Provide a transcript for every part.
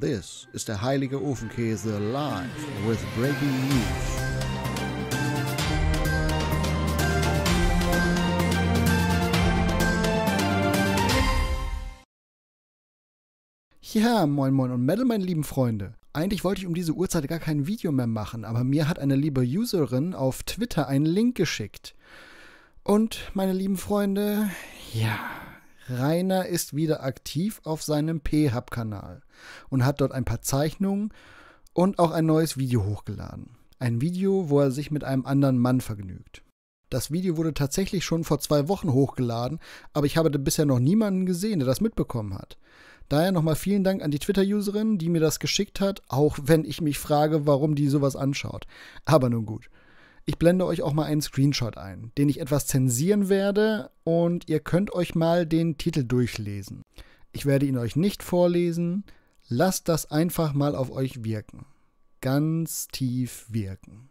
This is the heilige Ofenkäse live with breaking news. Ja, moin moin und Metal, meine lieben Freunde. Eigentlich wollte ich um diese Uhrzeit gar kein Video mehr machen, aber mir hat eine liebe Userin auf Twitter einen Link geschickt. Und, meine lieben Freunde, ja, Rainer ist wieder aktiv auf seinem P-Hub-Kanal und hat dort ein paar Zeichnungen und auch ein neues Video hochgeladen. Ein Video, wo er sich mit einem anderen Mann vergnügt. Das Video wurde tatsächlich schon vor zwei Wochen hochgeladen, aber ich habe bisher noch niemanden gesehen, der das mitbekommen hat. Daher nochmal vielen Dank an die Twitter-Userin, die mir das geschickt hat, auch wenn ich mich frage, warum die sowas anschaut. Aber nun gut. Ich blende euch auch mal einen Screenshot ein, den ich etwas zensieren werde und ihr könnt euch mal den Titel durchlesen. Ich werde ihn euch nicht vorlesen, lasst das einfach mal auf euch wirken. Ganz tief wirken.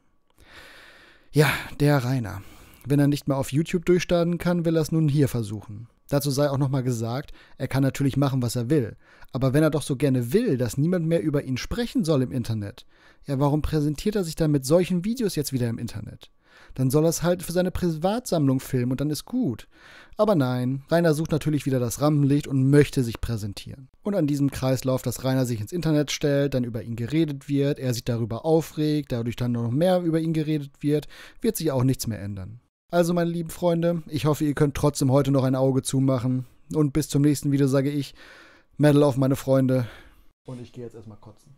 Ja, der Rainer. Wenn er nicht mehr auf YouTube durchstarten kann, will er es nun hier versuchen. Dazu sei auch nochmal gesagt, er kann natürlich machen, was er will. Aber wenn er doch so gerne will, dass niemand mehr über ihn sprechen soll im Internet, ja, warum präsentiert er sich dann mit solchen Videos jetzt wieder im Internet? Dann soll er es halt für seine Privatsammlung filmen und dann ist gut. Aber nein, Rainer sucht natürlich wieder das Rampenlicht und möchte sich präsentieren. Und an diesem Kreislauf, dass Rainer sich ins Internet stellt, dann über ihn geredet wird, er sich darüber aufregt, dadurch dann noch mehr über ihn geredet wird, wird sich auch nichts mehr ändern. Also, meine lieben Freunde, ich hoffe, ihr könnt trotzdem heute noch ein Auge zumachen. Und bis zum nächsten Video sage ich, Medal auf meine Freunde. Und ich gehe jetzt erstmal kotzen.